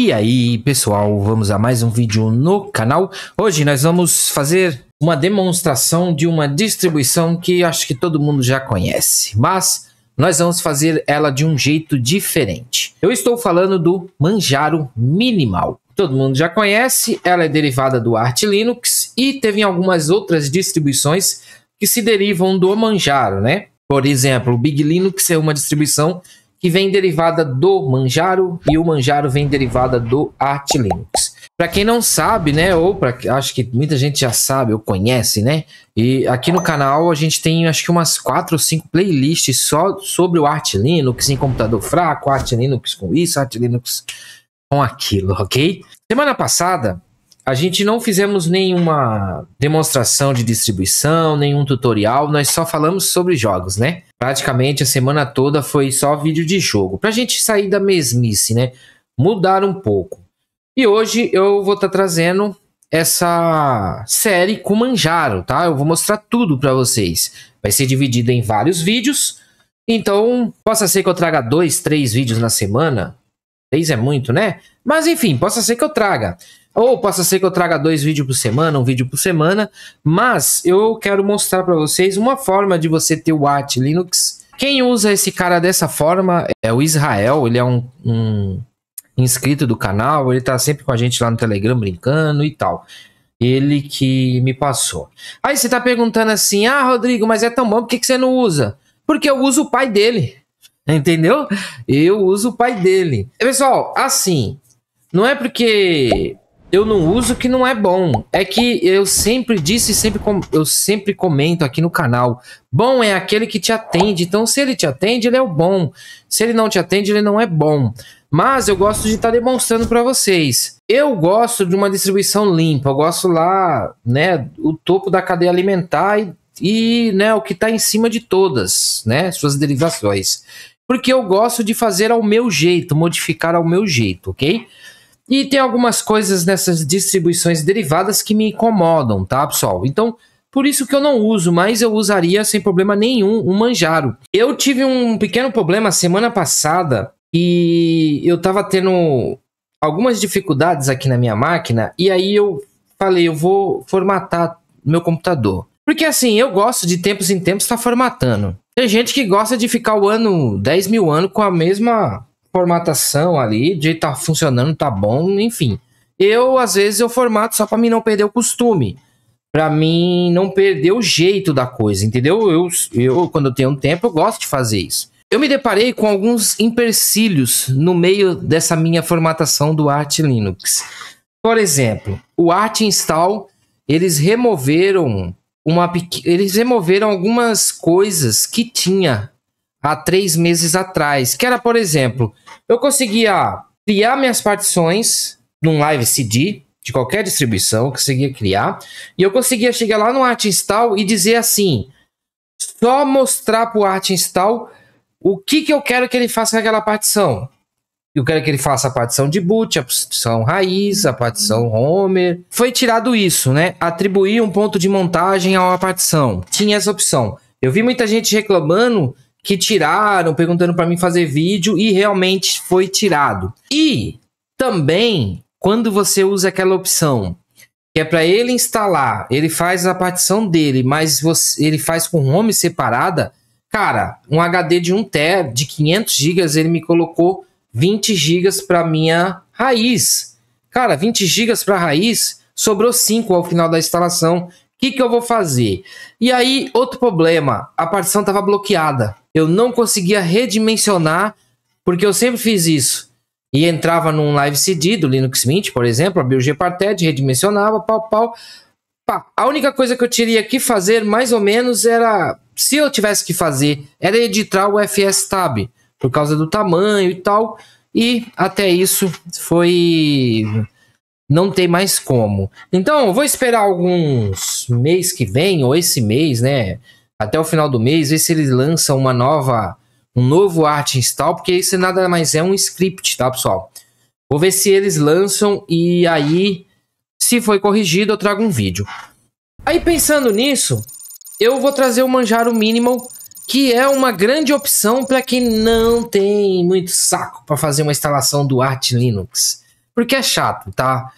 E aí, pessoal, vamos a mais um vídeo no canal. Hoje nós vamos fazer uma demonstração de uma distribuição que acho que todo mundo já conhece, mas nós vamos fazer ela de um jeito diferente. Eu estou falando do Manjaro Minimal. Todo mundo já conhece, ela é derivada do Arch Linux e teve algumas outras distribuições que se derivam do Manjaro, né? Por exemplo, o Big Linux é uma distribuição que vem derivada do Manjaro e o Manjaro vem derivada do Arch Linux. Para quem não sabe, né, ou para acho que muita gente já sabe ou conhece, né? E aqui no canal a gente tem acho que umas quatro ou cinco playlists só sobre o Arch Linux em computador fraco, Arch Linux com isso, Arch Linux com aquilo, ok? Semana passada a gente não fizemos nenhuma demonstração de distribuição, nenhum tutorial, nós só falamos sobre jogos, né? Praticamente a semana toda foi só vídeo de jogo, pra gente sair da mesmice, né? Mudar um pouco. E hoje eu vou estar tá trazendo essa série com Manjaro, tá? Eu vou mostrar tudo para vocês. Vai ser dividida em vários vídeos. Então, possa ser que eu traga dois, três vídeos na semana, Três é muito, né? Mas enfim, possa ser que eu traga. Ou possa ser que eu traga dois vídeos por semana, um vídeo por semana. Mas eu quero mostrar para vocês uma forma de você ter o At Linux. Quem usa esse cara dessa forma é o Israel. Ele é um, um inscrito do canal. Ele tá sempre com a gente lá no Telegram brincando e tal. Ele que me passou. Aí você tá perguntando assim: Ah, Rodrigo, mas é tão bom, por que, que você não usa? Porque eu uso o pai dele. Entendeu? Eu uso o pai dele. Pessoal, assim, não é porque eu não uso que não é bom. É que eu sempre disse, sempre eu sempre comento aqui no canal. Bom é aquele que te atende. Então, se ele te atende, ele é o bom. Se ele não te atende, ele não é bom. Mas eu gosto de estar tá demonstrando para vocês. Eu gosto de uma distribuição limpa. Eu gosto lá, né, o topo da cadeia alimentar e, e né, o que está em cima de todas, né, suas derivações porque eu gosto de fazer ao meu jeito, modificar ao meu jeito, ok? E tem algumas coisas nessas distribuições derivadas que me incomodam, tá, pessoal? Então, por isso que eu não uso, mas eu usaria sem problema nenhum um Manjaro. Eu tive um pequeno problema semana passada e eu tava tendo algumas dificuldades aqui na minha máquina e aí eu falei, eu vou formatar meu computador. Porque assim, eu gosto de tempos em tempos estar tá formatando. Tem gente que gosta de ficar o ano, 10 mil anos com a mesma formatação ali, de tá funcionando, tá bom, enfim. Eu, às vezes, eu formato só para mim não perder o costume. para mim não perder o jeito da coisa, entendeu? Eu, eu, quando eu tenho um tempo, eu gosto de fazer isso. Eu me deparei com alguns empecilhos no meio dessa minha formatação do Art Linux. Por exemplo, o Art Install, eles removeram uma eles removeram algumas coisas que tinha há três meses atrás. Que era, por exemplo, eu conseguia criar minhas partições num live CD de qualquer distribuição, eu conseguia criar, e eu conseguia chegar lá no Art Install e dizer assim: só mostrar para o Art Install o que, que eu quero que ele faça naquela partição. Eu quero que ele faça a partição de boot, a partição raiz, a partição uhum. homer. Foi tirado isso, né? Atribuir um ponto de montagem a uma partição. Tinha essa opção. Eu vi muita gente reclamando que tiraram, perguntando para mim fazer vídeo e realmente foi tirado. E também quando você usa aquela opção que é para ele instalar, ele faz a partição dele, mas você, ele faz com home separada. Cara, um HD de 1 TB de 500 GB ele me colocou 20 gigas para minha raiz. Cara, 20 gigas para raiz, sobrou 5 ao final da instalação. O que, que eu vou fazer? E aí, outro problema, a partição estava bloqueada. Eu não conseguia redimensionar, porque eu sempre fiz isso. E entrava num live CD do Linux Mint, por exemplo, abria o Gparted, redimensionava, pau, pau. Pá. A única coisa que eu teria que fazer, mais ou menos, era... Se eu tivesse que fazer, era editar o FS Tab por causa do tamanho e tal. E até isso foi. Não tem mais como. Então, vou esperar alguns mês que vem, ou esse mês, né? Até o final do mês, ver se eles lançam uma nova. Um novo art install, porque isso nada mais é um script, tá, pessoal? Vou ver se eles lançam e aí, se foi corrigido, eu trago um vídeo. Aí pensando nisso, eu vou trazer o Manjaro Minimal que é uma grande opção para quem não tem muito saco para fazer uma instalação do Arch Linux. Porque é chato, tá?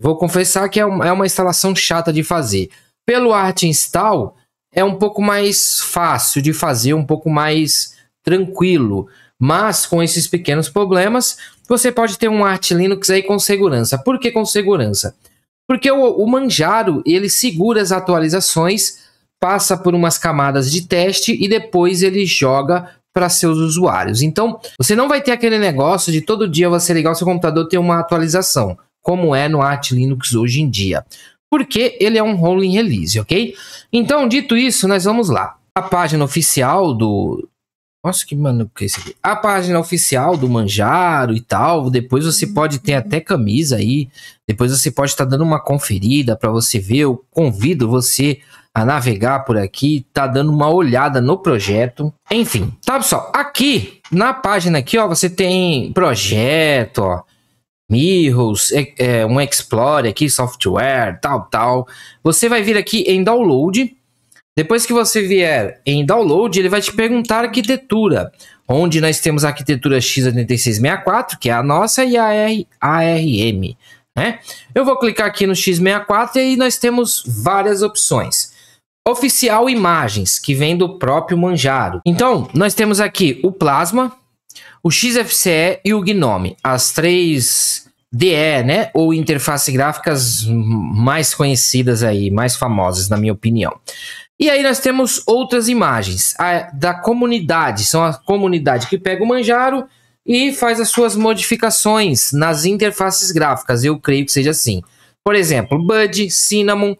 Vou confessar que é, é uma, instalação chata de fazer. Pelo Arch Install, é um pouco mais fácil de fazer, um pouco mais tranquilo. Mas com esses pequenos problemas, você pode ter um Arch Linux aí com segurança. Por que com segurança? Porque o Manjaro ele segura as atualizações passa por umas camadas de teste e depois ele joga para seus usuários. Então, você não vai ter aquele negócio de todo dia você ligar o seu computador ter uma atualização, como é no Arch Linux hoje em dia, porque ele é um rolling release, ok? Então, dito isso, nós vamos lá. A página oficial do, nossa, que isso aqui. A página oficial do Manjaro e tal. Depois você uhum. pode ter até camisa aí. Depois você pode estar tá dando uma conferida para você ver. Eu convido você a navegar por aqui, tá dando uma olhada no projeto. Enfim, tá pessoal? Aqui na página aqui, ó, você tem projeto, ó. Mirrors, é, é, um Explore aqui, software, tal, tal. Você vai vir aqui em download depois que você vier em download, ele vai te perguntar arquitetura, onde nós temos a arquitetura x8664, que é a nossa, e a ARM. Né? Eu vou clicar aqui no x64 e aí nós temos várias opções. Oficial Imagens, que vem do próprio Manjaro. Então, nós temos aqui o Plasma, o XFCE e o GNOME, as três DE, né, ou interfaces gráficas mais conhecidas aí, mais famosas, na minha opinião. E aí nós temos outras imagens a, da comunidade, são a comunidade que pega o Manjaro e faz as suas modificações nas interfaces gráficas, eu creio que seja assim. Por exemplo, Bud, Cinnamon,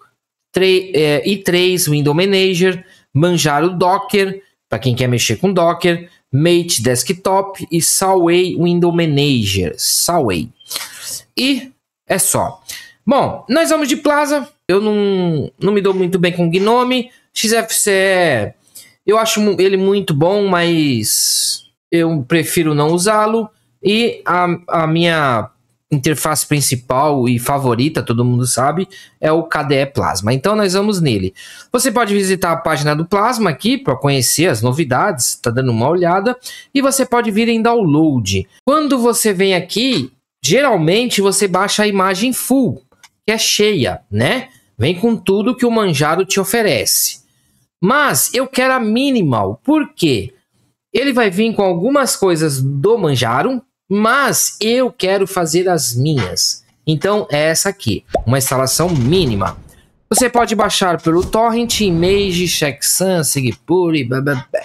é, i3, Window Manager, Manjaro Docker, para quem quer mexer com Docker, Mate Desktop e Salway Window Manager, Salway. E é só. Bom, nós vamos de Plaza, eu não, não me dou muito bem com Gnome, XFCE, é, eu acho ele muito bom, mas eu prefiro não usá-lo. E a, a minha interface principal e favorita, todo mundo sabe, é o KDE Plasma. Então nós vamos nele. Você pode visitar a página do Plasma aqui para conhecer as novidades, Está dando uma olhada, e você pode vir em download. Quando você vem aqui, geralmente você baixa a imagem full, que é cheia, né? Vem com tudo que o manjado te oferece. Mas eu quero a minimal. Por quê? Ele vai vir com algumas coisas do manjaro, mas eu quero fazer as minhas. Então é essa aqui, uma instalação mínima. Você pode baixar pelo torrent, image, checksum, sigpuri, blá, blá, blá.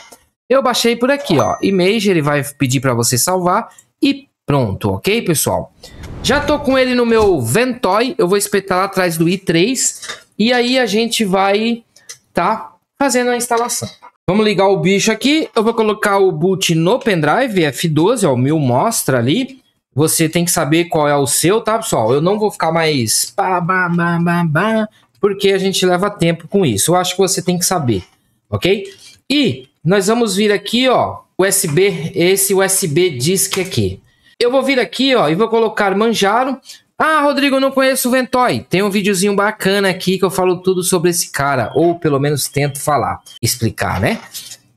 Eu baixei por aqui, ó. Image, ele vai pedir para você salvar e Pronto, ok, pessoal? Já tô com ele no meu Ventoy, eu vou espetar lá atrás do i3 e aí a gente vai tá fazendo a instalação. Vamos ligar o bicho aqui, eu vou colocar o boot no pendrive, F12, ó, o meu mostra ali. Você tem que saber qual é o seu, tá, pessoal? Eu não vou ficar mais pá, bah, bah, bah, bah, porque a gente leva tempo com isso. Eu acho que você tem que saber, ok? E nós vamos vir aqui, ó, USB, esse USB disk aqui. Eu vou vir aqui, ó, e vou colocar Manjaro. Ah, Rodrigo, não conheço o Ventoy. Tem um videozinho bacana aqui que eu falo tudo sobre esse cara, ou pelo menos tento falar, explicar, né?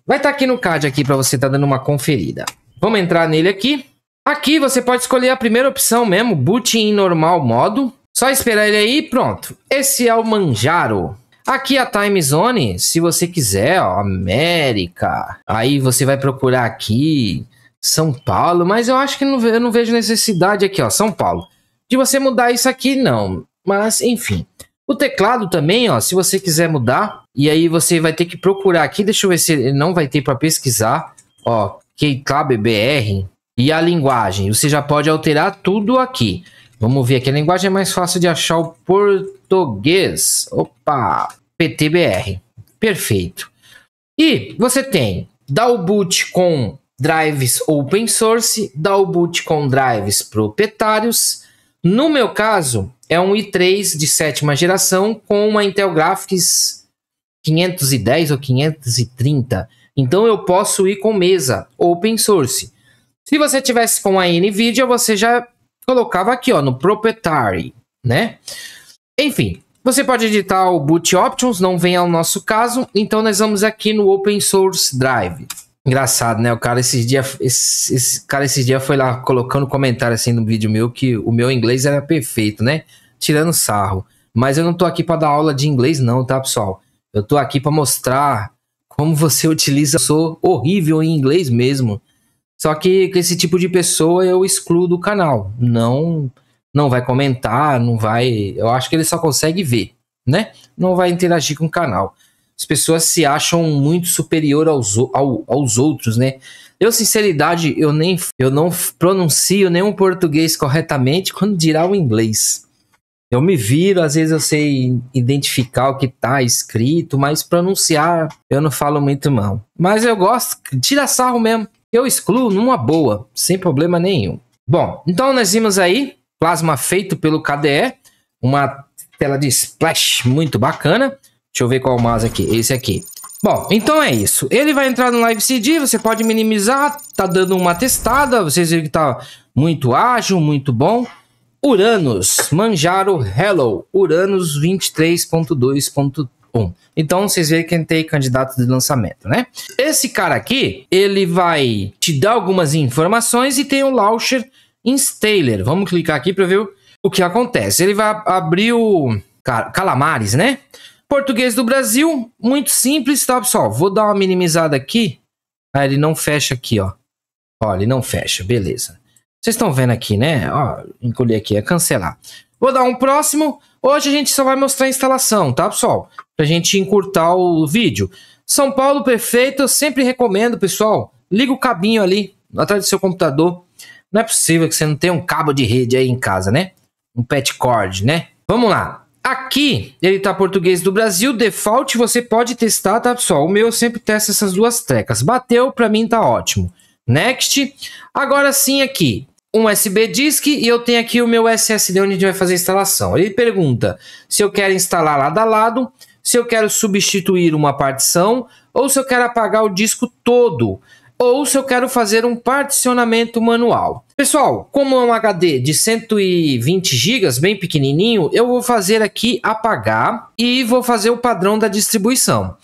Vai estar tá aqui no card aqui para você estar tá dando uma conferida. Vamos entrar nele aqui. Aqui você pode escolher a primeira opção mesmo, boot em normal modo. Só esperar ele aí pronto. Esse é o Manjaro. Aqui é a time zone, se você quiser, ó, América. Aí você vai procurar aqui são Paulo, mas eu acho que não, eu não vejo necessidade aqui, ó, São Paulo. De você mudar isso aqui, não. Mas, enfim. O teclado também, ó, se você quiser mudar, e aí você vai ter que procurar aqui, deixa eu ver se não vai ter para pesquisar, ó, KKBBR e a linguagem. Você já pode alterar tudo aqui. Vamos ver aqui, a linguagem é mais fácil de achar o português. Opa, PTBR. Perfeito. E você tem dá o boot com drives open source, dá o boot com drives proprietários. No meu caso, é um i3 de sétima geração com uma Intel Graphics 510 ou 530. Então eu posso ir com mesa open source. Se você tivesse com a Nvidia, você já colocava aqui, ó, no proprietary, né? Enfim, você pode editar o boot options, não vem ao nosso caso, então nós vamos aqui no open source drive. Engraçado, né? O cara esses dias, esse, esse, cara esses dias foi lá colocando comentário assim no vídeo meu que o meu inglês era perfeito, né? Tirando sarro. Mas eu não tô aqui para dar aula de inglês não, tá, pessoal? Eu tô aqui para mostrar como você utiliza. Eu sou horrível em inglês mesmo. Só que esse tipo de pessoa eu excluo do canal. Não não vai comentar, não vai, eu acho que ele só consegue ver, né? Não vai interagir com o canal as pessoas se acham muito superior aos, ao, aos outros, né? Eu, sinceridade, eu nem eu não pronuncio nenhum português corretamente quando dirá o inglês. Eu me viro, às vezes eu sei identificar o que tá escrito, mas pronunciar eu não falo muito mal. Mas eu gosto, tira sarro mesmo. Eu excluo numa boa, sem problema nenhum. Bom, então nós vimos aí plasma feito pelo KDE, uma tela de splash muito bacana. Deixa eu ver qual mouse aqui. Esse aqui. Bom, então é isso. Ele vai entrar no Live CD, você pode minimizar, tá dando uma testada, vocês viram que tá muito ágil, muito bom. Uranus, Manjaro Hello, Uranus 23.2.1. Então vocês veem quem tem candidato de lançamento, né? Esse cara aqui, ele vai te dar algumas informações e tem o Launcher Installer. Vamos clicar aqui para ver o que acontece. Ele vai abrir o Calamares, né? Português do Brasil, muito simples, tá, pessoal? Vou dar uma minimizada aqui. Ah, ele não fecha aqui, ó. Ó, ele não fecha, beleza. Vocês estão vendo aqui, né? Ó, encolher aqui, é cancelar. Vou dar um próximo. Hoje a gente só vai mostrar a instalação, tá, pessoal? Pra gente encurtar o vídeo. São Paulo perfeito, eu sempre recomendo, pessoal. Liga o cabinho ali, atrás do seu computador. Não é possível que você não tenha um cabo de rede aí em casa, né? Um pet cord, né? Vamos lá. Aqui, ele tá português do Brasil, default você pode testar, tá pessoal? O meu sempre testa essas duas trecas. Bateu, para mim tá ótimo. Next. Agora sim aqui, um USB disk e eu tenho aqui o meu SSD onde a gente vai fazer a instalação. Ele pergunta se eu quero instalar lado a lado, se eu quero substituir uma partição ou se eu quero apagar o disco todo ou se eu quero fazer um particionamento manual. Pessoal, como é um HD de 120 GB, bem pequenininho, eu vou fazer aqui apagar e vou fazer o padrão da distribuição.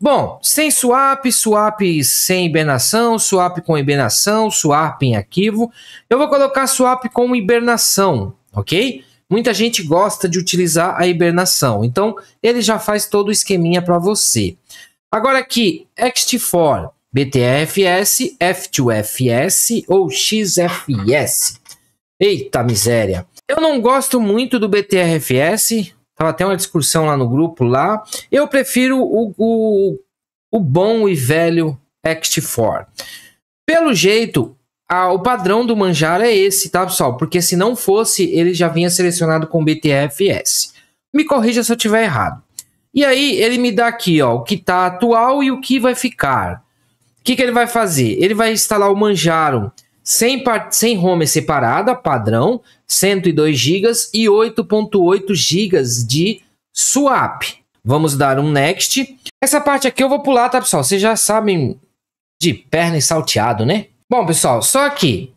Bom, sem swap, swap sem hibernação, swap com hibernação, swap em arquivo. Eu vou colocar swap com hibernação, ok? Muita gente gosta de utilizar a hibernação, então ele já faz todo o esqueminha para você. Agora aqui, ext4. BTFS, F2FS ou XFS. Eita miséria. Eu não gosto muito do BTRFS. Tava até uma discussão lá no grupo lá. Eu prefiro o, o, o bom e velho Act4. Pelo jeito, a, o padrão do Manjaro é esse, tá, pessoal? Porque se não fosse, ele já vinha selecionado com Btfs. Me corrija se eu tiver errado. E aí ele me dá aqui, ó, o que está atual e o que vai ficar. O que, que ele vai fazer? Ele vai instalar o Manjaro sem, sem ROM separada, padrão, 102 GB e 8.8 GB de swap. Vamos dar um next. Essa parte aqui eu vou pular, tá, pessoal? Vocês já sabem de perna e salteado, né? Bom, pessoal, só que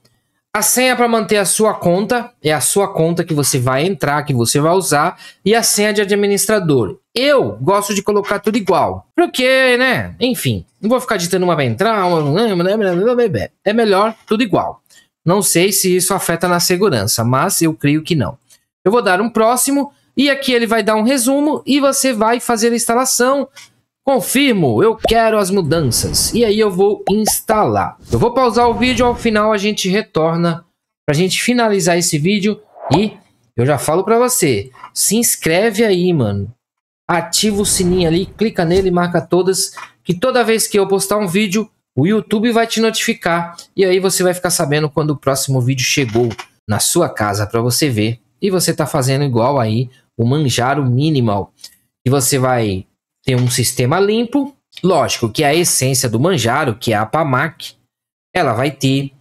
a senha para manter a sua conta é a sua conta que você vai entrar, que você vai usar, e a senha de administrador. Eu gosto de colocar tudo igual. Porque, né? Enfim, não vou ficar ditando uma para entrar, uma... Né, né, né, é melhor tudo igual. Não sei se isso afeta na segurança, mas eu creio que não. Eu vou dar um próximo e aqui ele vai dar um resumo e você vai fazer a instalação Confirmo, eu quero as mudanças. E aí eu vou instalar. Eu vou pausar o vídeo, ao final a gente retorna para a gente finalizar esse vídeo. E eu já falo para você, se inscreve aí, mano. Ativa o sininho ali, clica nele, marca todas. Que toda vez que eu postar um vídeo, o YouTube vai te notificar. E aí você vai ficar sabendo quando o próximo vídeo chegou na sua casa para você ver. E você tá fazendo igual aí o Manjaro Minimal. E você vai ter um sistema limpo. Lógico que a essência do Manjaro, que é a PAMAC, ela vai ter.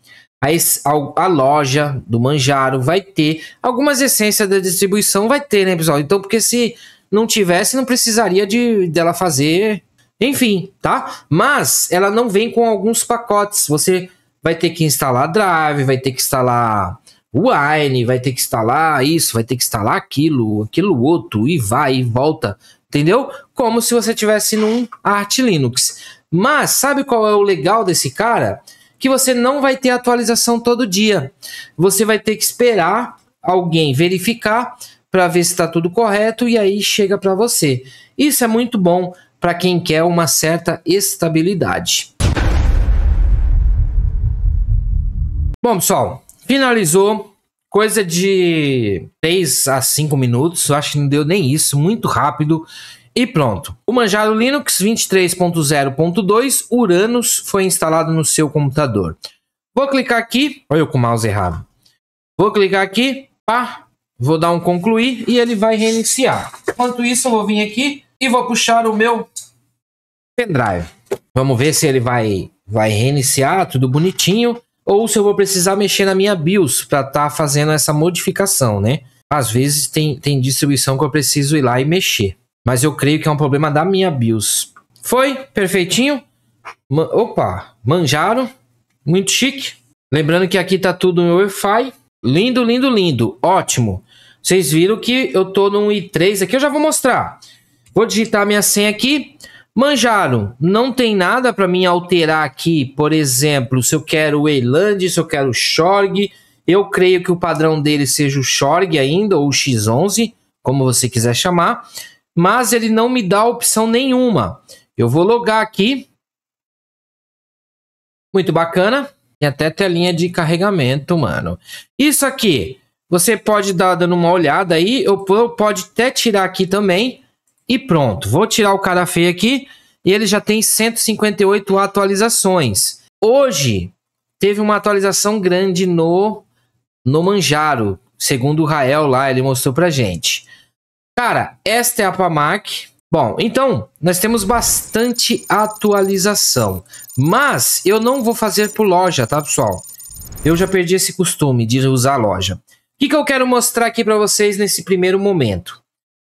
A, a, a loja do Manjaro vai ter. Algumas essências da distribuição vai ter, né, pessoal? Então, porque se não tivesse, não precisaria de dela fazer. Enfim, tá? Mas ela não vem com alguns pacotes. Você vai ter que instalar drive, vai ter que instalar Wine, vai ter que instalar isso, vai ter que instalar aquilo, aquilo outro, e vai e volta entendeu? Como se você tivesse num Arch Linux. Mas sabe qual é o legal desse cara? Que você não vai ter atualização todo dia. Você vai ter que esperar alguém verificar para ver se está tudo correto e aí chega para você. Isso é muito bom para quem quer uma certa estabilidade. Bom, pessoal, finalizou coisa de 3 a 5 minutos, acho que não deu nem isso, muito rápido. E pronto. O Manjaro Linux 23.0.2 Uranus foi instalado no seu computador. Vou clicar aqui. Olha eu com o mouse errado. Vou clicar aqui, pá, vou dar um concluir e ele vai reiniciar. Enquanto isso, eu vou vir aqui e vou puxar o meu pendrive. Vamos ver se ele vai, vai reiniciar, tudo bonitinho ou se eu vou precisar mexer na minha BIOS para estar tá fazendo essa modificação, né? Às vezes tem, tem distribuição que eu preciso ir lá e mexer, mas eu creio que é um problema da minha BIOS. Foi? Perfeitinho? Man Opa, manjaram? Muito chique. Lembrando que aqui tá tudo no Wi-Fi. Lindo, lindo, lindo. Ótimo. Vocês viram que eu tô no i3 aqui, eu já vou mostrar. Vou digitar minha senha aqui. Manjaro, não tem nada para mim alterar aqui, por exemplo, se eu quero o Eiland, se eu quero o Shorg, eu creio que o padrão dele seja o Shorg ainda, ou o X11, como você quiser chamar, mas ele não me dá opção nenhuma. Eu vou logar aqui. Muito bacana. Tem até telinha de carregamento, mano. Isso aqui, você pode dar dando uma olhada aí, eu, eu pode até tirar aqui também, e pronto. Vou tirar o cara feio aqui e ele já tem 158 atualizações. Hoje teve uma atualização grande no no Manjaro, segundo o Rael lá, ele mostrou pra gente. Cara, esta é a PAMAC. Bom, então, nós temos bastante atualização. Mas eu não vou fazer por loja, tá, pessoal? Eu já perdi esse costume de usar loja. O que, que eu quero mostrar aqui para vocês nesse primeiro momento?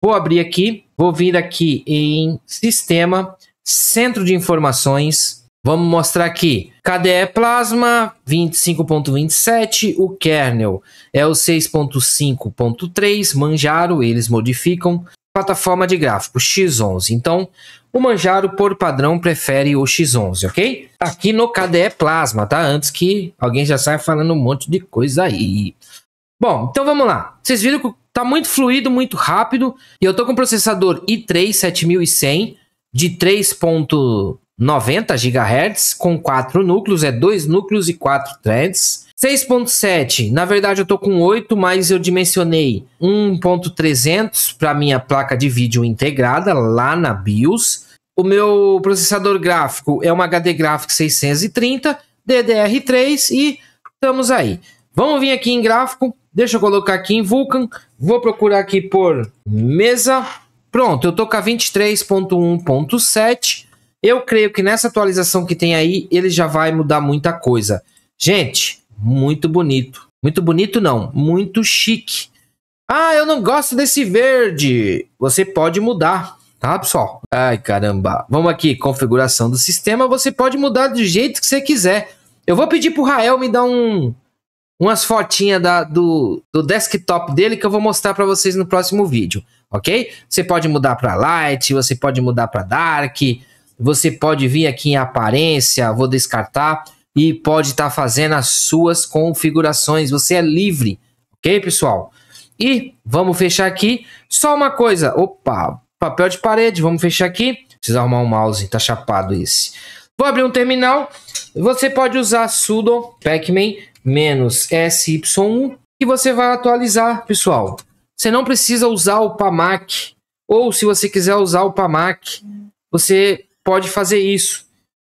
Vou abrir aqui Vou vir aqui em sistema, centro de informações. Vamos mostrar aqui. KDE é Plasma 25.27, o kernel é o 6.5.3, Manjaro, eles modificam. Plataforma de gráfico X11. Então, o Manjaro, por padrão, prefere o X11, ok? Tá aqui no KDE Plasma, tá? Antes que alguém já saia falando um monte de coisa aí. Bom, então vamos lá. Vocês viram que o Tá muito fluido, muito rápido. E eu tô com processador i3 7100 de 3.90 GHz com 4 núcleos, é 2 núcleos e 4 threads. 6.7, na verdade eu tô com 8, mas eu dimensionei 1.300 para minha placa de vídeo integrada lá na BIOS. O meu processador gráfico é um HD Graphics 630, DDR3 e estamos aí. Vamos vir aqui em gráfico, Deixa eu colocar aqui em Vulkan. Vou procurar aqui por mesa. Pronto, eu tô com a 23.1.7. Eu creio que nessa atualização que tem aí, ele já vai mudar muita coisa. Gente, muito bonito. Muito bonito não, muito chique. Ah, eu não gosto desse verde. Você pode mudar, tá, pessoal? Ai, caramba. Vamos aqui, configuração do sistema. Você pode mudar do jeito que você quiser. Eu vou pedir pro Rael me dar um, umas fotinhas da, do, do desktop dele que eu vou mostrar para vocês no próximo vídeo, ok? Você pode mudar para light, você pode mudar para dark, você pode vir aqui em aparência, vou descartar e pode estar tá fazendo as suas configurações. Você é livre, ok, pessoal? E vamos fechar aqui. Só uma coisa, opa, papel de parede, vamos fechar aqui. Preciso arrumar um mouse, tá chapado esse. Vou abrir um terminal. Você pode usar sudo pacman menos SY1 e você vai atualizar, pessoal. Você não precisa usar o PAMAC, ou se você quiser usar o PAMAC, você pode fazer isso.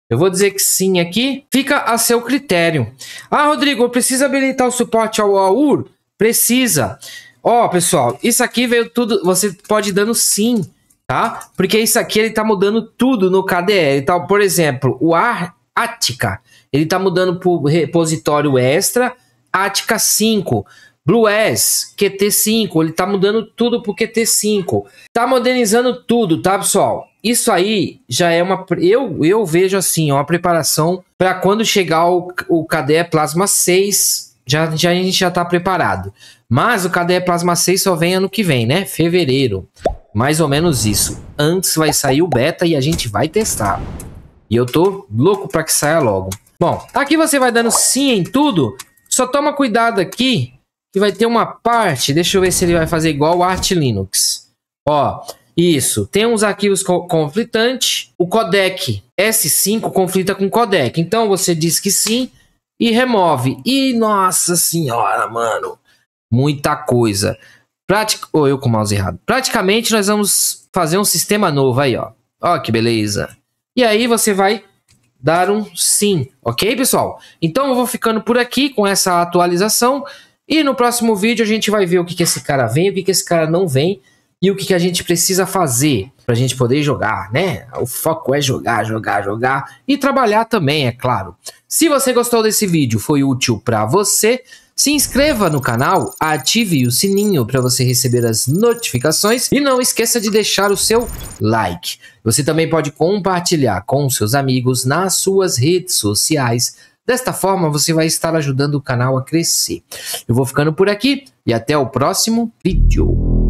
Eu vou dizer que sim aqui, fica a seu critério. Ah, Rodrigo, precisa habilitar o suporte ao AUR? Precisa. Ó, oh, pessoal, isso aqui veio tudo, você pode dando sim, tá? Porque isso aqui ele tá mudando tudo no KDE. Então, por exemplo, o AR Ática, ele está mudando para repositório extra, Atica 5. BlueS, QT5, ele tá mudando tudo pro QT5. Tá modernizando tudo, tá, pessoal? Isso aí já é uma eu eu vejo assim, uma preparação para quando chegar o, o KDE Plasma 6, já, já a gente já tá preparado. Mas o KDE Plasma 6 só vem ano que vem, né? Fevereiro. Mais ou menos isso. Antes vai sair o beta e a gente vai testar. E eu tô louco para que saia logo. Bom, tá aqui você vai dando sim em tudo. Só toma cuidado aqui, que vai ter uma parte... Deixa eu ver se ele vai fazer igual o Arch Linux. Ó, isso. Tem uns arquivos co conflitantes. O codec S5 conflita com codec. Então você diz que sim e remove. E nossa senhora, mano. Muita coisa. Pratic... Oh, eu com o mouse errado. Praticamente nós vamos fazer um sistema novo aí, ó. Ó que beleza. E aí você vai dar um sim, ok, pessoal? Então eu vou ficando por aqui com essa atualização. E no próximo vídeo a gente vai ver o que, que esse cara vem, o que, que esse cara não vem e o que, que a gente precisa fazer para a gente poder jogar, né? O foco é jogar, jogar, jogar e trabalhar também, é claro. Se você gostou desse vídeo, foi útil para você, se inscreva no canal, ative o sininho para você receber as notificações e não esqueça de deixar o seu like. Você também pode compartilhar com seus amigos nas suas redes sociais. Desta forma, você vai estar ajudando o canal a crescer. Eu vou ficando por aqui e até o próximo vídeo.